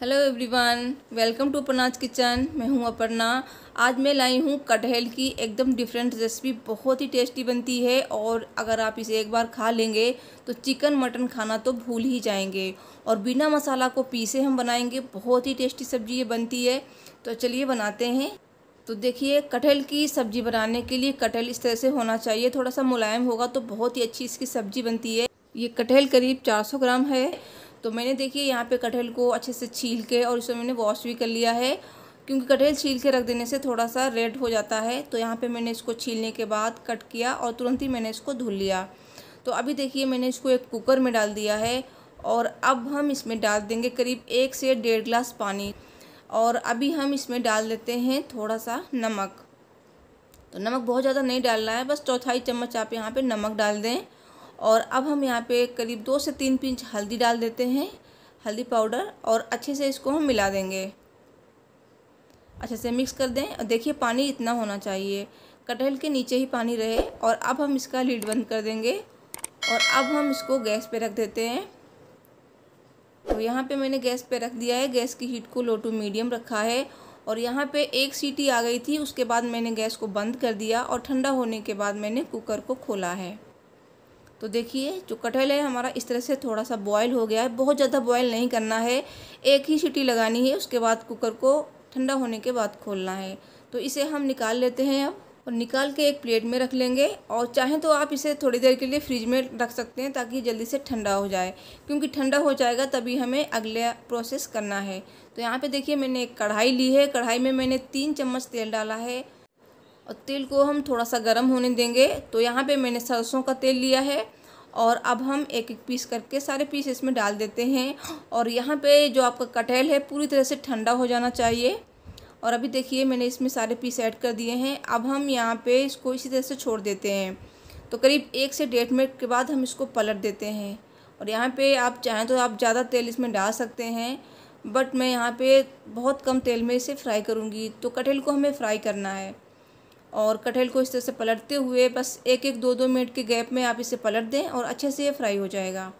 hello everyone welcome to Aparna's kitchen मैं हूं अपर्णा आज मैं लाई हूं कटहल की एकदम डिफरेंट रेसिपी बहुत ही टेस्टी बनती है और अगर आप इसे एक बार खा लेंगे तो चिकन मटन खाना तो भूल ही जाएंगे और बिना मसाला को पीसे हम बनाएंगे बहुत ही टेस्टी सब्ज़ी ये बनती है तो चलिए बनाते हैं तो देखिए कटहल की सब्ज़ी बनाने के लिए कटहल इस तरह से होना चाहिए थोड़ा सा मुलायम होगा तो बहुत ही अच्छी इसकी सब्ज़ी बनती है ये कटहल करीब चार ग्राम है तो मैंने देखिए यहाँ पे कटहल को अच्छे से छील के और इसमें मैंने वॉश भी कर लिया है क्योंकि कटहल छील के रख देने से थोड़ा सा रेड हो जाता है तो यहाँ पे मैंने इसको छीलने के बाद कट किया और तुरंत ही मैंने इसको धुल लिया तो अभी देखिए मैंने इसको एक कुकर में डाल दिया है और अब हम इसमें डाल देंगे करीब एक से डेढ़ ग्लास पानी और अभी हम इसमें डाल देते हैं थोड़ा सा नमक तो नमक बहुत ज़्यादा नहीं डालना है बस चौथाई चम्मच आप यहाँ पे नमक डाल दें और अब हम यहाँ पे करीब दो से तीन पिंच हल्दी डाल देते हैं हल्दी पाउडर और अच्छे से इसको हम मिला देंगे अच्छे से मिक्स कर दें और देखिए पानी इतना होना चाहिए कटहल के नीचे ही पानी रहे और अब हम इसका लीड बंद कर देंगे और अब हम इसको गैस पे रख देते हैं तो यहाँ पे मैंने गैस पे रख दिया है गैस की हीट को लो टू मीडियम रखा है और यहाँ पे एक सीटी आ गई थी उसके बाद मैंने गैस को बंद कर दिया और ठंडा होने के बाद मैंने कुकर को खोला है तो देखिए जो कटहल है हमारा इस तरह से थोड़ा सा बॉयल हो गया है बहुत ज़्यादा बॉयल नहीं करना है एक ही सीटी लगानी है उसके बाद कुकर को ठंडा होने के बाद खोलना है तो इसे हम निकाल लेते हैं अब और निकाल के एक प्लेट में रख लेंगे और चाहें तो आप इसे थोड़ी देर के लिए फ्रिज में रख सकते हैं ताकि जल्दी से ठंडा हो जाए क्योंकि ठंडा हो जाएगा तभी हमें अगले प्रोसेस करना है तो यहाँ पे देखिए मैंने एक कढ़ाई ली है कढ़ाई में मैंने तीन चम्मच तेल डाला है और तेल को हम थोड़ा सा गर्म होने देंगे तो यहाँ पे मैंने सरसों का तेल लिया है और अब हम एक एक पीस करके सारे पीस इसमें डाल देते हैं और यहाँ पे जो आपका कटहल है पूरी तरह से ठंडा हो जाना चाहिए और अभी देखिए मैंने इसमें सारे पीस ऐड कर दिए हैं अब हम यहाँ पे इसको इसी तरह से छोड़ देते हैं तो करीब एक से डेढ़ मिनट के बाद हम इसको पलट देते हैं और यहाँ पर आप चाहें तो आप ज़्यादा तेल इसमें डाल सकते हैं बट मैं यहाँ पे बहुत कम तेल में इसे फ्राई करूँगी तो कटहल को हमें फ्राई करना है और कटहल को इस तरह से पलटते हुए बस एक एक दो दो मिनट के गैप में आप इसे पलट दें और अच्छे से ये फ्राई हो जाएगा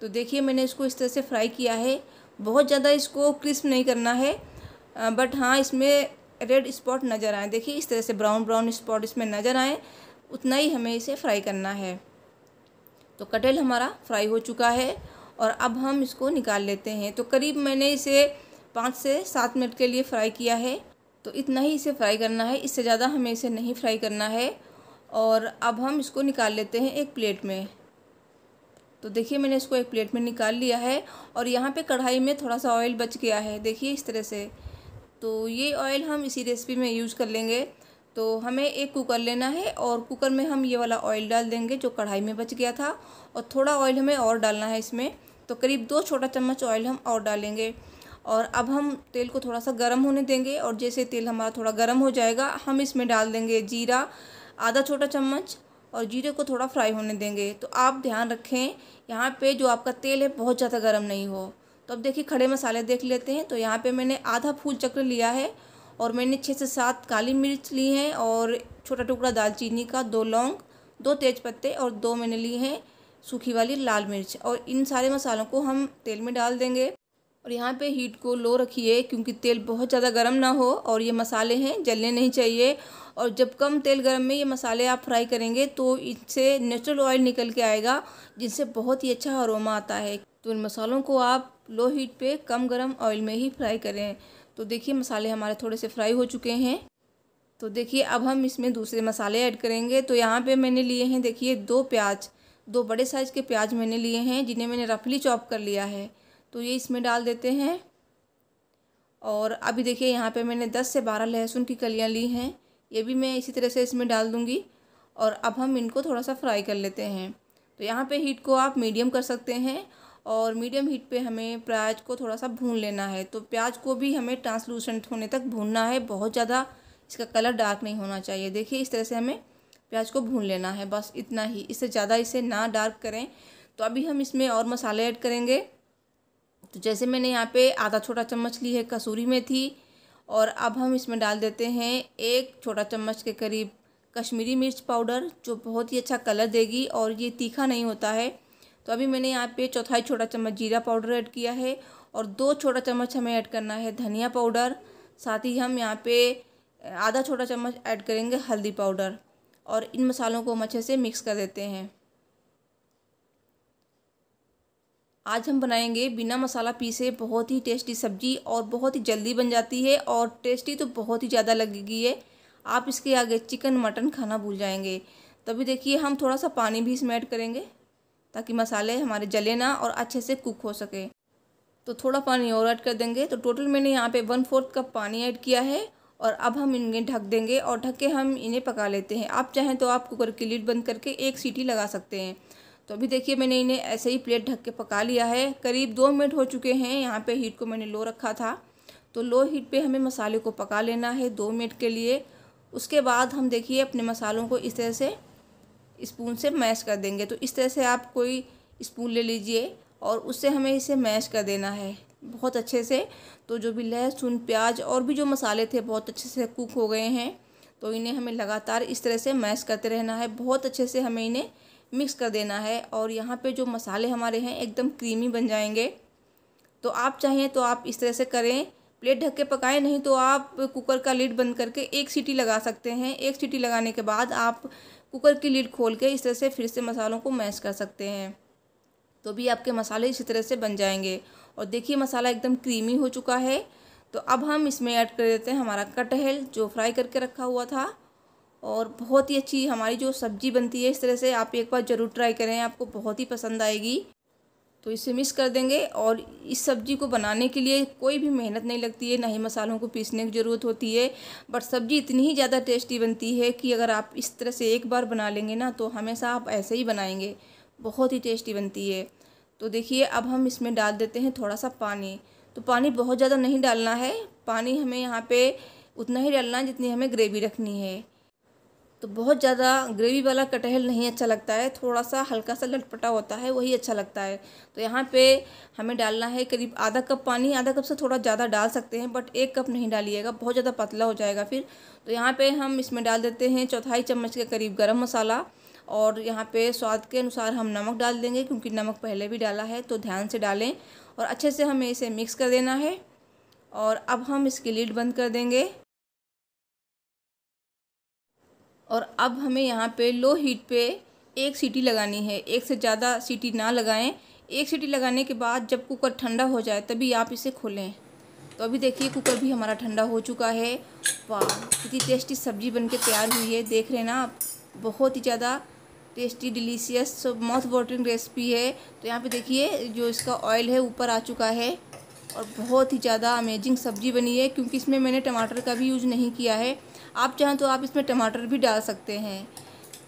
तो देखिए मैंने इसको इस तरह से फ्राई किया है बहुत ज़्यादा इसको क्रिस्प नहीं करना है बट हाँ इसमें रेड स्पॉट नज़र आए देखिए इस तरह से ब्राउन ब्राउन स्पॉट इसमें नज़र आए उतना ही हमें इसे फ्राई करना है तो कटहल हमारा फ्राई हो चुका है और अब हम इसको निकाल लेते हैं तो करीब मैंने इसे पाँच से सात मिनट के लिए फ्राई किया है तो इतना ही इसे फ्राई करना है इससे ज़्यादा हमें इसे नहीं फ्राई करना है और अब हम इसको निकाल लेते हैं एक प्लेट में तो देखिए मैंने इसको एक प्लेट में निकाल लिया है और यहाँ पे कढ़ाई में थोड़ा सा ऑयल बच गया है देखिए इस तरह से तो ये ऑयल हम इसी रेसिपी में यूज़ कर लेंगे तो हमें एक कुकर लेना है और कुकर में हम ये वाला ऑयल डाल देंगे जो कढ़ाई में बच गया था और थोड़ा ऑयल हमें और डालना है इसमें तो करीब दो छोटा चम्मच ऑयल हम और डालेंगे और अब हम तेल को थोड़ा सा गर्म होने देंगे और जैसे तेल हमारा थोड़ा गर्म हो जाएगा हम इसमें डाल देंगे जीरा आधा छोटा चम्मच और जीरे को थोड़ा फ्राई होने देंगे तो आप ध्यान रखें यहाँ पे जो आपका तेल है बहुत ज़्यादा गर्म नहीं हो तो अब देखिए खड़े मसाले देख लेते हैं तो यहाँ पे मैंने आधा फूल चक्र लिया है और मैंने छः से सात काली मिर्च ली हैं और छोटा टुकड़ा दालचीनी का दो लौंग दो तेज़पत्ते और दो मैंने लिए हैं सूखी वाली लाल मिर्च और इन सारे मसालों को हम तेल में डाल देंगे और यहाँ पे हीट को लो रखिए क्योंकि तेल बहुत ज़्यादा गर्म ना हो और ये मसाले हैं जलने नहीं चाहिए और जब कम तेल गर्म में ये मसाले आप फ्राई करेंगे तो इससे नेचुरल ऑयल निकल के आएगा जिससे बहुत ही अच्छा अरोमा आता है तो इन मसालों को आप लो हीट पे कम गर्म ऑयल में ही फ्राई करें तो देखिए मसाले हमारे थोड़े से फ्राई हो चुके हैं तो देखिए अब हम इसमें दूसरे मसाले ऐड करेंगे तो यहाँ पे मैंने लिए हैं देखिए दो प्याज दो बड़े साइज़ के प्याज मैंने लिए हैं जिन्हें मैंने रफली चॉप कर लिया है तो ये इसमें डाल देते हैं और अभी देखिए यहाँ पे मैंने दस से बारह लहसुन की कलियाँ ली हैं ये भी मैं इसी तरह से इसमें डाल दूँगी और अब हम इनको थोड़ा सा फ्राई कर लेते हैं तो यहाँ पे हीट को आप मीडियम कर सकते हैं और मीडियम हीट पे हमें प्याज को थोड़ा सा भून लेना है तो प्याज को भी हमें ट्रांसलूसेंट होने तक भूनना है बहुत ज़्यादा इसका कलर डार्क नहीं होना चाहिए देखिए इस तरह से हमें प्याज को भून लेना है बस इतना ही इससे ज़्यादा इसे ना डार्क करें तो अभी हम इसमें और मसाले ऐड करेंगे तो जैसे मैंने यहाँ पे आधा छोटा चम्मच ली है कसूरी मेथी और अब हम इसमें डाल देते हैं एक छोटा चम्मच के करीब कश्मीरी मिर्च पाउडर जो बहुत ही अच्छा कलर देगी और ये तीखा नहीं होता है तो अभी मैंने यहाँ पे चौथाई छोटा चम्मच जीरा पाउडर ऐड किया है और दो छोटा चम्मच हमें ऐड करना है धनिया पाउडर साथ ही हम यहाँ पे आधा छोटा चम्मच ऐड करेंगे हल्दी पाउडर और इन मसालों को हम अच्छे से मिक्स कर देते हैं आज हम बनाएंगे बिना मसाला पीसे बहुत ही टेस्टी सब्जी और बहुत ही जल्दी बन जाती है और टेस्टी तो बहुत ही ज़्यादा लगेगी है आप इसके आगे चिकन मटन खाना भूल जाएंगे तभी देखिए हम थोड़ा सा पानी भी इसमें ऐड करेंगे ताकि मसाले हमारे जले ना और अच्छे से कुक हो सके तो थोड़ा पानी और ऐड कर देंगे तो टोटल मैंने यहाँ पे वन फोर्थ कप पानी ऐड किया है और अब हम इन्हें ढक देंगे और ढक के हम इन्हें पका लेते हैं आप चाहें तो आप कुकर की लीड बंद करके एक सीटी लगा सकते हैं तो अभी देखिए मैंने इन्हें ऐसे ही प्लेट ढक के पका लिया है करीब दो मिनट हो चुके हैं यहाँ पे हीट को मैंने लो रखा था तो लो हीट पे हमें मसाले को पका लेना है दो मिनट के लिए उसके बाद हम देखिए अपने मसालों को इस तरह से स्पून से मैश कर देंगे तो इस तरह से आप कोई स्पून ले लीजिए और उससे हमें इसे मैश कर देना है बहुत अच्छे से तो जो भी लहसुन प्याज और भी जो मसाले थे बहुत अच्छे से कुक हो गए हैं तो इन्हें हमें लगातार इस तरह से मैश करते रहना है बहुत अच्छे से हमें इन्हें मिक्स कर देना है और यहाँ पे जो मसाले हमारे हैं एकदम क्रीमी बन जाएंगे तो आप चाहें तो आप इस तरह से करें प्लेट ढक के पकाएं नहीं तो आप कुकर का लिड बंद करके एक सीटी लगा सकते हैं एक सीटी लगाने के बाद आप कुकर की लिड खोल के इस तरह से फिर से मसालों को मैश कर सकते हैं तो भी आपके मसाले इसी तरह से बन जाएंगे और देखिए मसाला एकदम क्रीमी हो चुका है तो अब हम इसमें ऐड कर देते हैं हमारा कटहल जो फ्राई करके रखा हुआ था और बहुत ही अच्छी हमारी जो सब्ज़ी बनती है इस तरह से आप एक बार ज़रूर ट्राई करें आपको बहुत ही पसंद आएगी तो इसे मिक्स कर देंगे और इस सब्ज़ी को बनाने के लिए कोई भी मेहनत नहीं लगती है ना ही मसालों को पीसने की ज़रूरत होती है बट सब्ज़ी इतनी ही ज़्यादा टेस्टी बनती है कि अगर आप इस तरह से एक बार बना लेंगे ना तो हमेशा आप ऐसे ही बनाएंगे बहुत ही टेस्टी बनती है तो देखिए अब हम इसमें डाल देते हैं थोड़ा सा पानी तो पानी बहुत ज़्यादा नहीं डालना है पानी हमें यहाँ पर उतना ही डालना है जितनी हमें ग्रेवी रखनी है तो बहुत ज़्यादा ग्रेवी वाला कटहल नहीं अच्छा लगता है थोड़ा सा हल्का सा लटपटा होता है वही अच्छा लगता है तो यहाँ पे हमें डालना है करीब आधा कप पानी आधा कप से थोड़ा ज़्यादा डाल सकते हैं बट एक कप नहीं डालिएगा बहुत ज़्यादा पतला हो जाएगा फिर तो यहाँ पे हम इसमें डाल देते हैं चौथाई चम्मच के करीब गर्म मसाला और यहाँ पर स्वाद के अनुसार हम नमक डाल देंगे क्योंकि नमक पहले भी डाला है तो ध्यान से डालें और अच्छे से हमें इसे मिक्स कर देना है और अब हम इसकी लीड बंद कर देंगे और अब हमें यहाँ पे लो हीट पे एक सीटी लगानी है एक से ज़्यादा सीटी ना लगाएं एक सीटी लगाने के बाद जब कुकर ठंडा हो जाए तभी आप इसे खोलें तो अभी देखिए कुकर भी हमारा ठंडा हो चुका है वाह कितनी टेस्टी सब्जी बन के तैयार हुई है देख रहे हैं ना आप बहुत ही ज़्यादा tasty delicious mouth watering recipe है तो यहाँ पे देखिए जो इसका ऑयल है ऊपर आ चुका है और बहुत ही ज़्यादा अमेजिंग सब्ज़ी बनी है क्योंकि इसमें मैंने टमाटर का भी यूज़ नहीं किया है आप चाहें तो आप इसमें टमाटर भी डाल सकते हैं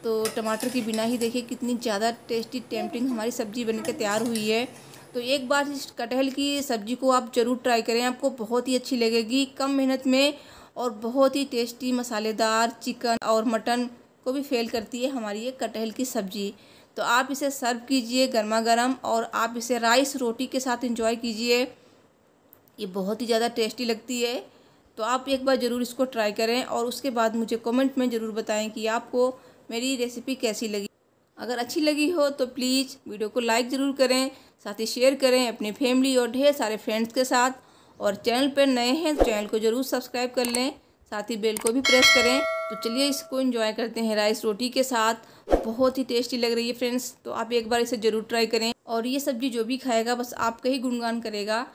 तो टमाटर के बिना ही देखिए कितनी ज़्यादा टेस्टी टेम्पटिंग हमारी सब्ज़ी बनकर तैयार हुई है तो एक बार इस कटहल की सब्ज़ी को आप ज़रूर ट्राई करें आपको बहुत ही अच्छी लगेगी कम मेहनत में और बहुत ही टेस्टी मसालेदार चिकन और मटन को भी फेल करती है हमारी ये कटहल की सब्ज़ी तो आप इसे सर्व कीजिए गर्मा गर्म और आप इसे राइस रोटी के साथ इंजॉय कीजिए ये बहुत ही ज़्यादा टेस्टी लगती है तो आप एक बार ज़रूर इसको ट्राई करें और उसके बाद मुझे कमेंट में ज़रूर बताएं कि आपको मेरी रेसिपी कैसी लगी अगर अच्छी लगी हो तो प्लीज़ वीडियो को लाइक ज़रूर करें साथ ही शेयर करें अपनी फैमिली और ढेर सारे फ्रेंड्स के साथ और चैनल पर नए हैं तो चैनल को ज़रूर सब्सक्राइब कर लें साथ ही बेल को भी प्रेस करें तो चलिए इसको इन्जॉय करते हैं राइस रोटी के साथ बहुत ही टेस्टी लग रही है फ्रेंड्स तो आप एक बार इसे ज़रूर ट्राई करें और ये सब्ज़ी जो भी खाएगा बस आपका ही गुणगान करेगा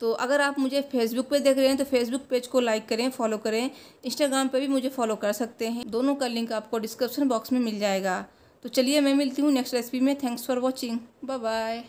तो अगर आप मुझे फेसबुक पे देख रहे हैं तो फेसबुक पेज को लाइक करें फॉलो करें इंस्टाग्राम पे भी मुझे फॉलो कर सकते हैं दोनों का लिंक आपको डिस्क्रिप्शन बॉक्स में मिल जाएगा तो चलिए मैं मिलती हूँ नेक्स्ट रेसिपी में thanks for watching bye bye